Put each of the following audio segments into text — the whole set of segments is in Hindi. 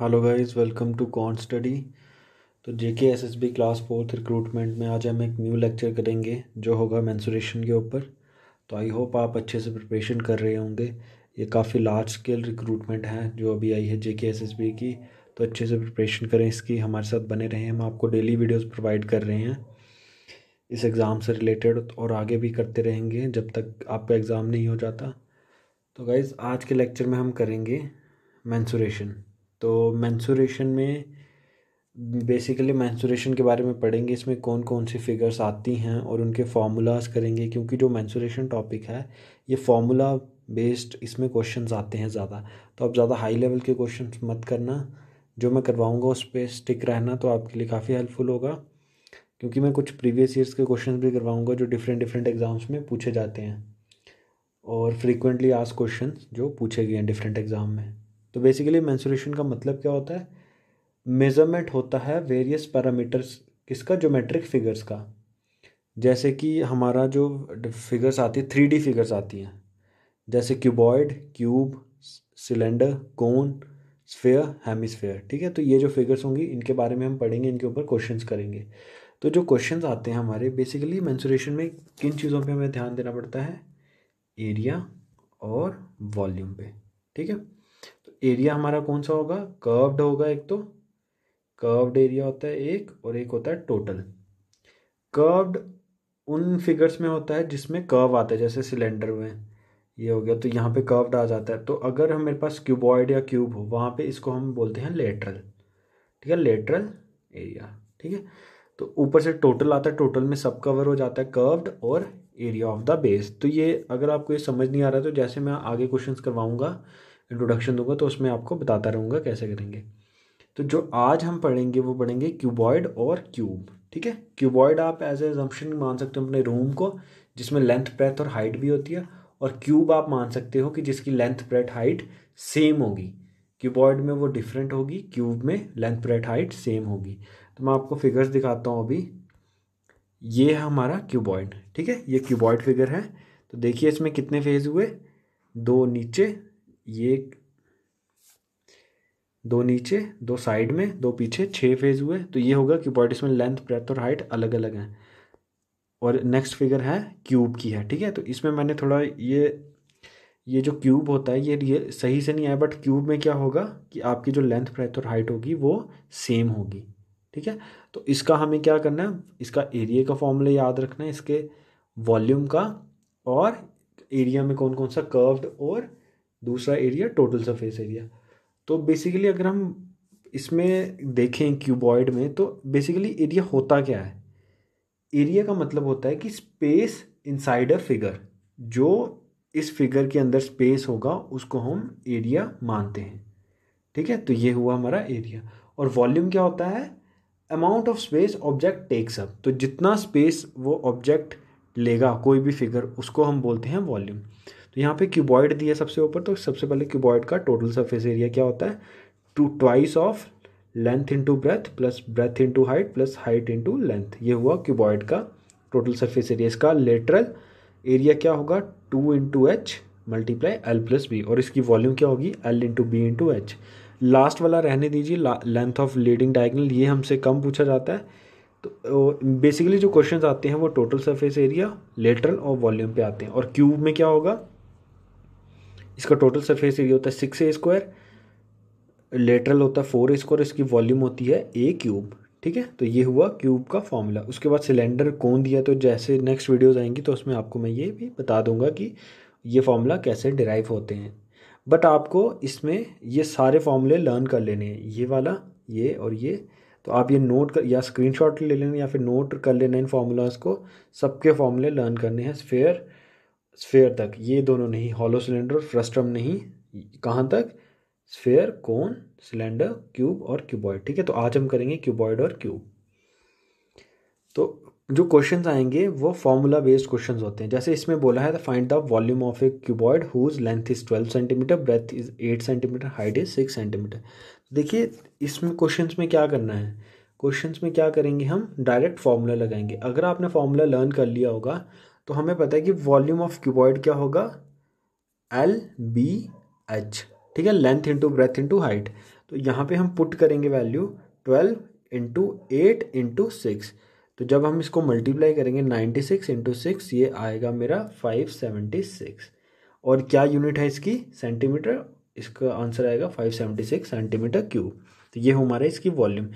hello guys welcome to con study तो JK SSB class fourth recruitment में आज हम एक न्यू लेक्चर करेंगे जो होगा मैंसुरेशन के ऊपर तो आई होप आप अच्छे से प्रिपरेशन कर रहे होंगे ये काफ़ी लार्ज स्केल रिक्रूटमेंट है जो अभी आई है जेके एसएसबी की तो अच्छे से प्रिपरेशन करें इसकी हमारे साथ बने रहें हम आपको डेली वीडियोज़ प्रोवाइड कर रहे हैं इस एग्ज़ाम से रिलेटेड और आगे भी करते रहेंगे जब तक आपका एग्ज़ाम नहीं हो जाता तो गाइज़ आज के लेक्चर में हम करेंगे मैंसुरेशन तो मैंसूरेशन में बेसिकली मैंसूरेशन के बारे में पढ़ेंगे इसमें कौन कौन सी फिगर्स आती हैं और उनके फार्मूलाज करेंगे क्योंकि जो मैंसूरेशन टॉपिक है ये फार्मूला बेस्ड इसमें क्वेश्चंस आते हैं ज़्यादा तो आप ज़्यादा हाई लेवल के क्वेश्चंस मत करना जो मैं करवाऊँगा उस पर स्टिक रहना तो आपके लिए काफ़ी हेल्पफुल होगा क्योंकि मैं कुछ प्रीवियस ईयर्स के क्वेश्चंस भी करवाऊँगा जो डिफरेंट डिफरेंट एग्ज़ाम्स में पूछे जाते हैं और फ्रीक्वेंटली आज क्वेश्चन जो पूछे गए हैं डिफरेंट एग्ज़ाम में तो बेसिकली मैंसुरेशन का मतलब क्या होता है मेज़रमेंट होता है वेरियस पैरामीटर्स किसका जोमेट्रिक फिगर्स का जैसे कि हमारा जो फिगर्स आती है थ्री डी फिगर्स आती हैं जैसे cuboid cube cylinder cone sphere hemisphere ठीक है तो ये जो फिगर्स होंगी इनके बारे में हम पढ़ेंगे इनके ऊपर क्वेश्चंस करेंगे तो जो क्वेश्चंस आते हैं हमारे बेसिकली मैंसुरेशन में किन चीज़ों पे हमें ध्यान देना पड़ता है एरिया और वॉल्यूम पे ठीक है एरिया हमारा कौन सा होगा कर्व्ड होगा एक तो कर्व्ड एरिया होता है एक और एक होता है टोटल कर्व्ड उन फिगर्स में होता है जिसमें कर्व आता है जैसे सिलेंडर में ये हो गया तो यहाँ पे कर्व्ड आ जाता है तो अगर हम मेरे पास क्यूबॉइड या क्यूब हो वहाँ पे इसको हम बोलते हैं लेटरल ठीक है लेटरल एरिया ठीक है तो ऊपर से टोटल आता है टोटल में सब कवर हो जाता है कर्व्ड और एरिया ऑफ द बेस तो ये अगर आपको ये समझ नहीं आ रहा तो जैसे मैं आगे क्वेश्चंस करवाऊँगा इंट्रोडक्शन दूंगा तो उसमें आपको बताता रहूँगा कैसे करेंगे तो जो आज हम पढ़ेंगे वो पढ़ेंगे क्यूबॉइड और क्यूब ठीक है क्यूबॉइड आप एज एजम्पन मान सकते हो अपने रूम को जिसमें लेंथ ब्रेथ और हाइट भी होती है और क्यूब आप मान सकते हो कि जिसकी लेंथ ब्रेथ हाइट सेम होगी क्यूबॉइड में वो डिफरेंट होगी क्यूब में लेंथ ब्रेथ हाइट सेम होगी तो मैं आपको फिगर्स दिखाता हूँ अभी ये है हमारा क्यूबॉइड ठीक है ये क्यूबॉइड फिगर है तो देखिए इसमें कितने फेज हुए दो नीचे ये दो नीचे दो साइड में दो पीछे छः फेज हुए तो ये होगा कि बॉडी में लेंथ ब्रेथ और हाइट अलग अलग हैं और नेक्स्ट फिगर है क्यूब की है ठीक है तो इसमें मैंने थोड़ा ये ये जो क्यूब होता है ये ये सही से नहीं आया बट क्यूब में क्या होगा कि आपकी जो लेंथ ब्रेथ और हाइट होगी वो सेम होगी ठीक है तो इसका हमें क्या करना है इसका एरिया का फॉर्मूला याद रखना है इसके वॉल्यूम का और एरिया में कौन कौन सा कर्व्ड और दूसरा एरिया टोटल सरफेस एरिया तो बेसिकली अगर हम इसमें देखें क्यूबॉइड में तो बेसिकली एरिया होता क्या है एरिया का मतलब होता है कि स्पेस इनसाइड अ फिगर जो इस फिगर के अंदर स्पेस होगा उसको हम एरिया मानते हैं ठीक है तो ये हुआ हमारा एरिया और वॉल्यूम क्या होता है amount of space object takes up तो जितना स्पेस वो ऑब्जेक्ट लेगा कोई भी फिगर उसको हम बोलते हैं वॉल्यूम तो यहाँ पे क्यूबॉइड दिया सबसे ऊपर तो सबसे पहले क्यूबॉइड का टोटल सरफेस एरिया क्या होता है two twice of length into breadth plus breadth into height plus height into length ये हुआ क्यूबॉइड का टोटल सरफेस एरिया इसका लेटरल एरिया क्या होगा two into H multiply L plus B और इसकी वॉल्यूम क्या होगी L into B into H last वाला रहने दीजिए लेंथ ऑफ लीडिंग डायगनल ये हमसे कम पूछा जाता है तो बेसिकली जो क्वेश्चन आते हैं वो टोटल सरफेस एरिया लेटरल और वॉल्यूम पे आते हैं और क्यूब में क्या होगा इसका टोटल सरफेस एरिया होता है सिक्स ए स्क्वायर लेटरल होता है फोर ए स्क्वायर इसकी वॉल्यूम होती है ए क्यूब ठीक है तो ये हुआ क्यूब का फॉर्मूला उसके बाद सिलेंडर कौन दिया तो जैसे नेक्स्ट वीडियोज़ आएंगी तो उसमें आपको मैं ये भी बता दूंगा कि ये फॉर्मूला कैसे डिराइव होते हैं बट आपको इसमें ये सारे फॉर्मूले लर्न कर लेने हैं ये वाला ये और ये तो आप ये नोट कर या स्क्रीनशॉट ले लेना या फिर नोट कर लेना इन फॉर्मूलाज को सबके फॉर्मूले लर्न करने हैं फेयर स्फेयर तक ये दोनों नहीं हॉलो सिलेंडर और फ्रस्ट्रम नहीं कहाँ तक स्फेयर कोन सिलेंडर क्यूब और क्यूबॉइड ठीक है तो आज हम करेंगे क्यूबॉइड और क्यूब तो जो क्वेश्चन आएंगे वो फॉर्मूला बेस्ड क्वेश्चन होते हैं जैसे इसमें बोला है find the volume of a cuboid whose length is twelve centimetre breadth is eight centimetre height is six centimetre देखिए इसमें क्वेश्चन में क्या करना है क्वेश्चन में क्या करेंगे हम डायरेक्ट फार्मूला लगाएंगे अगर आपने फार्मूला लर्न कर लिया होगा तो हमें पता है कि वॉल्यूम ऑफ क्यूबॉइड क्या होगा एल बी एच ठीक है length into breadth into height तो यहाँ पे हम पुट करेंगे value twelve into eight into six तो जब हम इसको मल्टीप्लाई करेंगे नाइन्टी सिक्स इंटू सिक्स ये आएगा मेरा फाइव सेवेंटी सिक्स और क्या यूनिट है इसकी सेंटीमीटर इसका आंसर आएगा five seventy six centimetre cube तो ये हमारा इसकी वॉल्यूम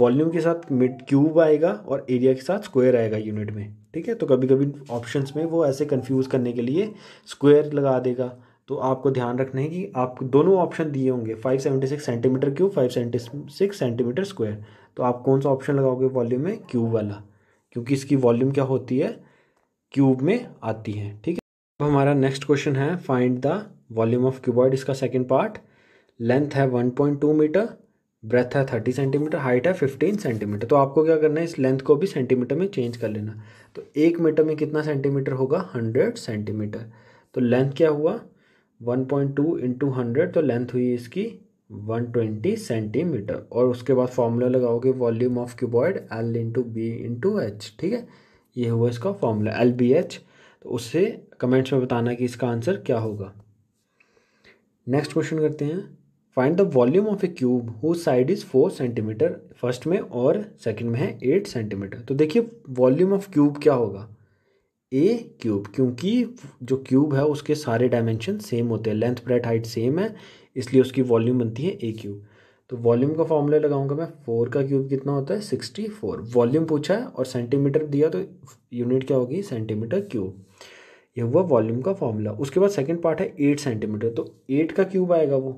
वॉल्यूम के साथ मिड क्यूब आएगा और एरिया के साथ स्क्वायर आएगा यूनिट में ठीक है तो कभी कभी ऑप्शंस में वो ऐसे कंफ्यूज करने के लिए स्क्वायर लगा देगा तो आपको ध्यान रखना है कि आप दोनों ऑप्शन दिए होंगे 576 सेंटीमीटर क्यूब 576 सेंटीमीटर स्क्वायर तो आप कौन सा ऑप्शन लगाओगे वॉल्यूम में क्यूब वाला क्योंकि इसकी वॉल्यूम क्या होती है क्यूब में आती है ठीक है अब हमारा नेक्स्ट क्वेश्चन है find the volume of cuboid इसका सेकेंड पार्ट लेंथ है वन मीटर ब्रेथ है थर्टी सेंटीमीटर हाइट है फिफ्टीन सेंटीमीटर तो आपको क्या करना है इस लेंथ को भी सेंटीमीटर में चेंज कर लेना तो एक मीटर में कितना सेंटीमीटर होगा हंड्रेड सेंटीमीटर तो लेंथ क्या हुआ one point two into hundred तो लेंथ हुई इसकी वन ट्वेंटी सेंटीमीटर और उसके बाद फॉर्मूला लगाओगे volume of cuboid L into B into H ठीक है ये हुआ इसका फॉर्मूला एल बी एच तो उससे कमेंट्स में बताना कि इसका आंसर क्या होगा नेक्स्ट क्वेश्चन करते हैं find the volume of a cube who side is four centimetre first में और सेकेंड में है एट सेंटीमीटर तो देखिए वॉल्यूम ऑफ क्यूब क्या होगा ए क्यूब क्योंकि जो क्यूब है उसके सारे डायमेंशन सेम होते हैं लेंथ ब्रेथ हाइट सेम है इसलिए उसकी वॉल्यूम बनती है ए क्यूब तो वॉल्यूम का फॉर्मूला लगाऊंगा मैं फोर का क्यूब कितना होता है सिक्सटी फोर वॉल्यूम पूछा है और सेंटीमीटर दिया तो यूनिट क्या होगी सेंटीमीटर क्यूब यह हुआ वॉल्यूम का फॉर्मूला उसके बाद सेकंड पार्ट है एट सेंटीमीटर तो एट का क्यूब आएगा वो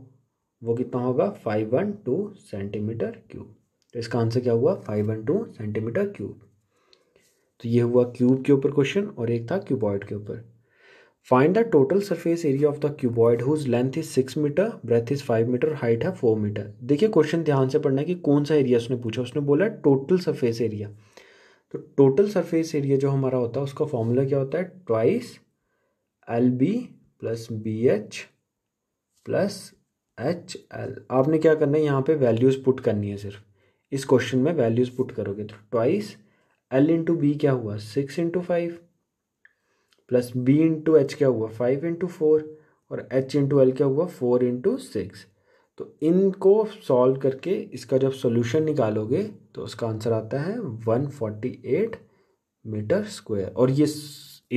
वो कितना होगा five one two centimetre cube तो इसका आंसर क्या हुआ five one two centimetre cube तो ये हुआ क्यूब के ऊपर क्वेश्चन और एक था क्यूबॉइड के ऊपर find the total surface area of the cuboid whose length is six metre breadth is five metre height है फोर मीटर देखिए क्वेश्चन ध्यान से पढ़ना है कि कौन सा एरिया उसने पूछा उसने बोला टोटल सरफेस एरिया तो टोटल सरफेस एरिया जो हमारा होता है उसका फॉर्मूला क्या होता है twice L B plus B H plus H L आपने क्या करना है यहाँ पे वैल्यूज़ पुट करनी है सिर्फ इस क्वेश्चन में वैल्यूज़ पुट करोगे तो ट्वाइस एल इंटू बी क्या हुआ six into five plus B into H क्या हुआ फाइव इंटू फोर और एच इंटू एल क्या हुआ फोर इंटू सिक्स तो इनको सॉल्व करके इसका जब सॉल्यूशन निकालोगे तो उसका आंसर आता है one forty eight metre square और ये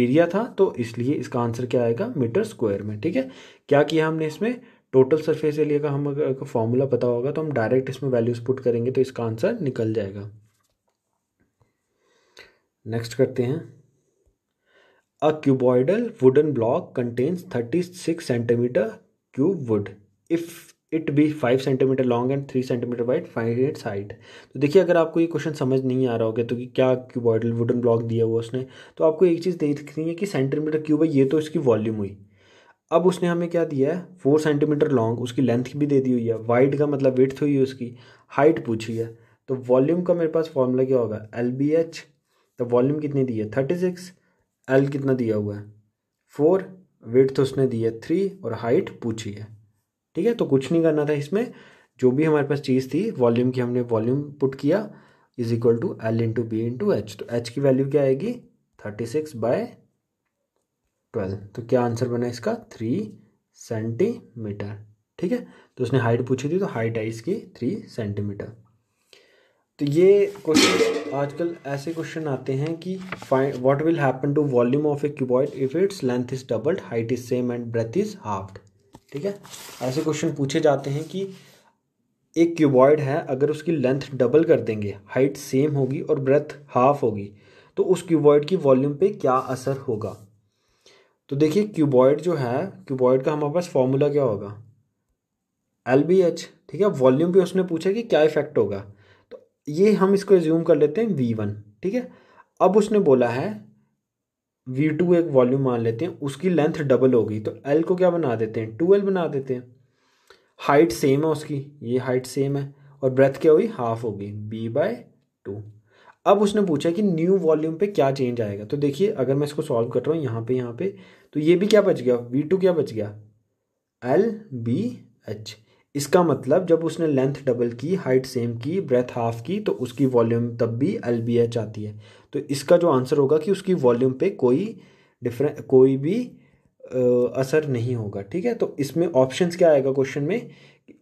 एरिया था तो इसलिए इसका आंसर क्या आएगा मीटर स्क्वायर में ठीक है क्या किया हमने इसमें टोटल सरफेस एरिया का हम अगर फॉर्मूला पता होगा तो हम डायरेक्ट इसमें वैल्यूज पुट करेंगे तो इसका आंसर निकल जाएगा नेक्स्ट करते हैं a cuboidal wooden block contains thirty six centimetre cube wood if it be five centimetre long and three centimetre wide five at side तो देखिए अगर आपको ये क्वेश्चन समझ नहीं आ रहा होगा तो कि क्या क्यूबॉइडल वुडन ब्लॉक दिया हुआ उसने तो आपको एक चीज़ देखनी है कि सेंटीमीटर क्यूब है ये तो इसकी वॉल्यूम हुई अब उसने हमें क्या दिया है फोर सेंटीमीटर लॉन्ग उसकी लेंथ भी दे दी हुई है वाइड का मतलब विथ हुई है उसकी हाइट पूछी है तो वॉल्यूम का मेरे पास फॉर्मूला क्या होगा एल बी एच तो वॉल्यूम कितनी दी है थर्टी सिक्स एल कितना दिया हुआ है फोर वेट उसने दी है थ्री और हाइट पूछी है ठीक है तो कुछ नहीं करना था इसमें जो भी हमारे पास चीज़ थी वॉल्यूम की हमने वॉल्यूम पुट किया is equal to L into B into H तो एच की वैल्यू क्या आएगी थर्टी सिक्स बाय ट्वेल्व तो क्या आंसर बना इसका थ्री सेंटीमीटर ठीक है तो उसने हाइट पूछी थी तो हाइट है इसकी थ्री सेंटीमीटर तो ये क्वेश्चन आजकल ऐसे क्वेश्चन आते हैं कि what will happen to volume of a cuboid if its length is doubled height is same and breadth is half ठीक है ऐसे क्वेश्चन पूछे जाते हैं कि एक क्यूबॉइड है अगर उसकी लेंथ डबल कर देंगे हाइट सेम होगी और ब्रेथ हाफ होगी तो उस क्यूबॉइड की वॉल्यूम पे क्या असर होगा तो देखिए क्यूबॉइड जो है क्यूबॉइड का हमारे पास फॉर्मूला क्या होगा एल बी एच ठीक है वॉल्यूम भी उसने पूछा कि क्या इफेक्ट होगा तो ये हम इसको रिज्यूम कर लेते हैं वी वन ठीक है अब उसने बोला है वी टू एक वॉल्यूम मान लेते हैं उसकी लेंथ डबल होगी तो एल को क्या बना देते हैं टू एल बना देते हैं हाइट सेम है उसकी ये हाइट सेम है और ब्रेथ क्या हुई हाफ होगी बी बाय टू अब उसने पूछा कि न्यू वॉल्यूम पे क्या चेंज आएगा तो देखिए अगर मैं इसको सॉल्व कर रहा हूँ यहाँ पे यहाँ पे तो ये भी क्या बच गया वी टू क्या बच गया एल बी एच इसका मतलब जब उसने लेंथ डबल की हाइट सेम की ब्रेथ हाफ की तो उसकी वॉल्यूम तब भी एल बी एच आती है तो इसका जो आंसर होगा कि उसकी वॉल्यूम पे कोई डिफरें कोई भी असर नहीं होगा ठीक है तो इसमें ऑप्शंस क्या आएगा क्वेश्चन में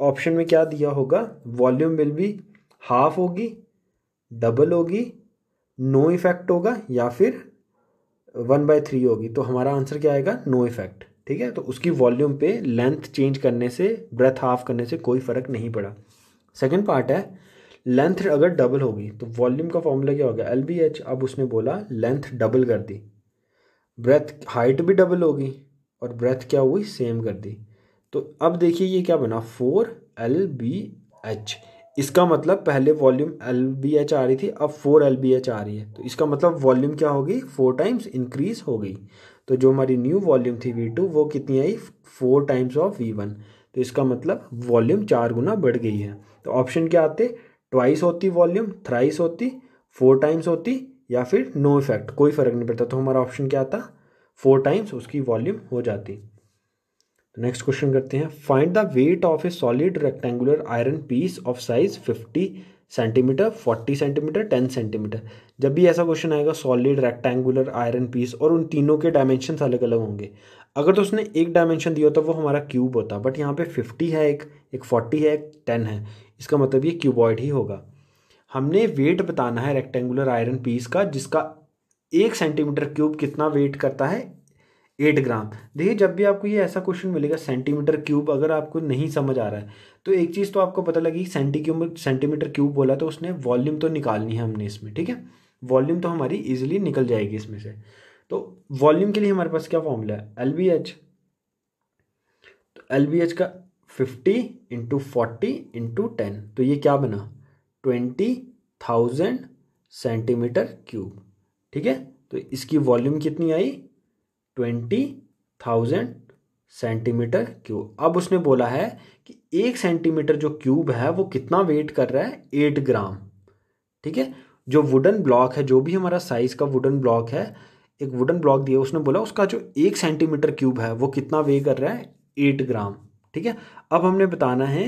ऑप्शन में क्या दिया होगा वॉल्यूम विल बी हाफ होगी डबल होगी नो इफेक्ट होगा या फिर वन बाय थ्री होगी तो हमारा आंसर क्या आएगा नो इफेक्ट ठीक है तो उसकी वॉल्यूम पे लेंथ चेंज करने से ब्रेथ हाफ करने से कोई फ़र्क नहीं पड़ा सेकंड पार्ट है लेंथ अगर डबल होगी तो वॉल्यूम का फॉर्मूला क्या होगा एल बी एच अब उसने बोला लेंथ डबल कर दी ब्रेथ हाइट भी डबल होगी और ब्रेथ क्या हुई सेम कर दी तो अब देखिए ये क्या बना फोर एल बी एच इसका मतलब पहले वॉल्यूम एल बी एच आ रही थी अब फोर एल बी एच आ रही है तो इसका मतलब वॉल्यूम क्या हो गई फोर टाइम्स इंक्रीज हो गई तो जो हमारी न्यू वॉल्यूम थी वी टू वो कितनी आई four times of V one तो इसका मतलब वॉल्यूम चार गुना बढ़ गई है तो ऑप्शन क्या आते ट्वाइस होती वॉल्यूम थ्राइस होती फोर टाइम्स होती या फिर नो इफेक्ट कोई फ़र्क नहीं पड़ता तो हमारा ऑप्शन क्या आता फोर टाइम्स उसकी वॉल्यूम हो जाती नेक्स्ट क्वेश्चन करते हैं find the weight of a solid rectangular iron piece of size 50 centimetre 40 centimetre 10 centimetre जब भी ऐसा क्वेश्चन आएगा सॉलिड रेक्टेंगुलर आयरन पीस और उन तीनों के डायमेंशन अलग अलग होंगे अगर तो उसने एक डायमेंशन दिया होता तो वो हमारा क्यूब होता बट यहाँ पे 50 है एक एक 40 है एक 10 है इसका मतलब ये क्यूबॉइड ही होगा हमने वेट बताना है रेक्टेंगुलर आयरन पीस का जिसका एक सेंटीमीटर क्यूब कितना वेट करता है एट ग्राम देखिए जब भी आपको ये ऐसा क्वेश्चन मिलेगा सेंटीमीटर क्यूब अगर आपको नहीं समझ आ रहा है तो एक चीज़ तो आपको पता लगी सेंटी क्यूब सेंटीमीटर क्यूब बोला तो उसने वॉल्यूम तो निकालनी है हमने इसमें ठीक है वॉल्यूम तो हमारी इजिली निकल जाएगी इसमें से तो वॉल्यूम के लिए हमारे पास क्या फॉर्मूला है एल बी एच तो एल बी एच का fifty into forty into ten तो ये क्या बना ट्वेंटी थाउजेंड सेंटीमीटर क्यूब ठीक है तो इसकी वॉल्यूम कितनी आई ट्वेंटी थाउजेंड सेंटीमीटर क्यूब अब उसने बोला है कि एक सेंटीमीटर जो क्यूब है वो कितना वेट कर रहा है एट ग्राम ठीक है जो वुडन ब्लॉक है जो भी हमारा साइज का वुडन ब्लॉक है एक वुडन ब्लॉक दिया उसने बोला उसका जो एक सेंटीमीटर क्यूब है वो कितना वे कर रहा है एट ग्राम ठीक है अब हमने बताना है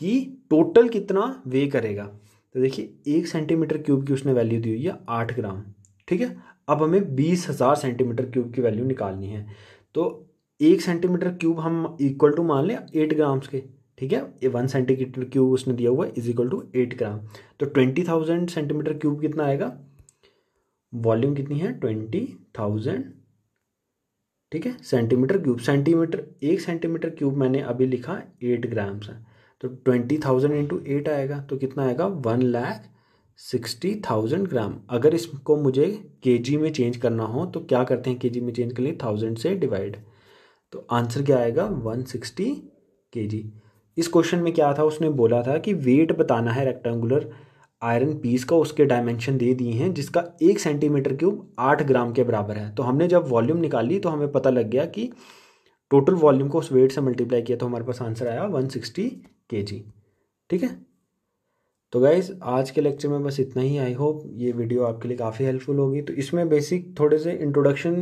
कि टोटल कितना वे करेगा तो देखिए एक सेंटीमीटर क्यूब की उसने वैल्यू दी हुई है आठ ग्राम ठीक है अब हमें बीस हज़ार सेंटीमीटर क्यूब की वैल्यू निकालनी है तो एक सेंटीमीटर क्यूब हम इक्वल टू मान लें एट ग्राम्स के ठीक है ये वन सेंटीमीटर क्यूब उसने दिया हुआ है is equal to eight gram तो ट्वेंटी थाउजेंड सेंटीमीटर क्यूब कितना आएगा वॉल्यूम कितनी है ट्वेंटी थाउजेंड ठीक है सेंटीमीटर क्यूब सेंटीमीटर एक सेंटीमीटर क्यूब मैंने अभी लिखा एट ग्राम्स है तो ट्वेंटी थाउजेंड इंटू एट आएगा तो कितना आएगा one lakh sixty thousand gram अगर इसको मुझे के जी में चेंज करना हो तो क्या करते हैं के जी में चेंज कर लिए थाउजेंड से डिवाइड तो आंसर क्या आएगा वन सिक्सटी के जी इस क्वेश्चन में क्या था उसने बोला था कि वेट बताना है रेक्टेंगुलर आयरन पीस का उसके डायमेंशन दे दिए हैं जिसका एक सेंटीमीटर क्यूब आठ ग्राम के बराबर है तो हमने जब वॉल्यूम निकाली तो हमें पता लग गया कि टोटल वॉल्यूम को उस वेट से मल्टीप्लाई किया तो हमारे पास आंसर आया वन सिक्सटी के जी ठीक है तो गाइज़ आज के लेक्चर में बस इतना ही आई होप ये वीडियो आपके लिए काफ़ी हेल्पफुल होगी तो इसमें बेसिक थोड़े से इंट्रोडक्शन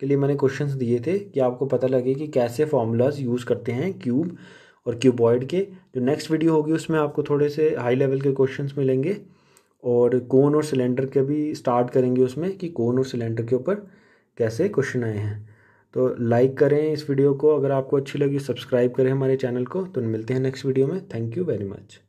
के लिए मैंने क्वेश्चंस दिए थे कि आपको पता लगे कि कैसे फॉर्मूलाज़ यूज़ करते हैं क्यूब और क्यूबॉइड के जो नेक्स्ट वीडियो होगी उसमें आपको थोड़े से हाई लेवल के क्वेश्चन मिलेंगे और कौन और सिलेंडर के भी स्टार्ट करेंगे उसमें कि कौन और सिलेंडर के ऊपर कैसे क्वेश्चन आए हैं तो लाइक करें इस वीडियो को अगर आपको अच्छी लगी सब्सक्राइब करें हमारे चैनल को तो मिलते हैं नेक्स्ट वीडियो में थैंक यू वेरी मच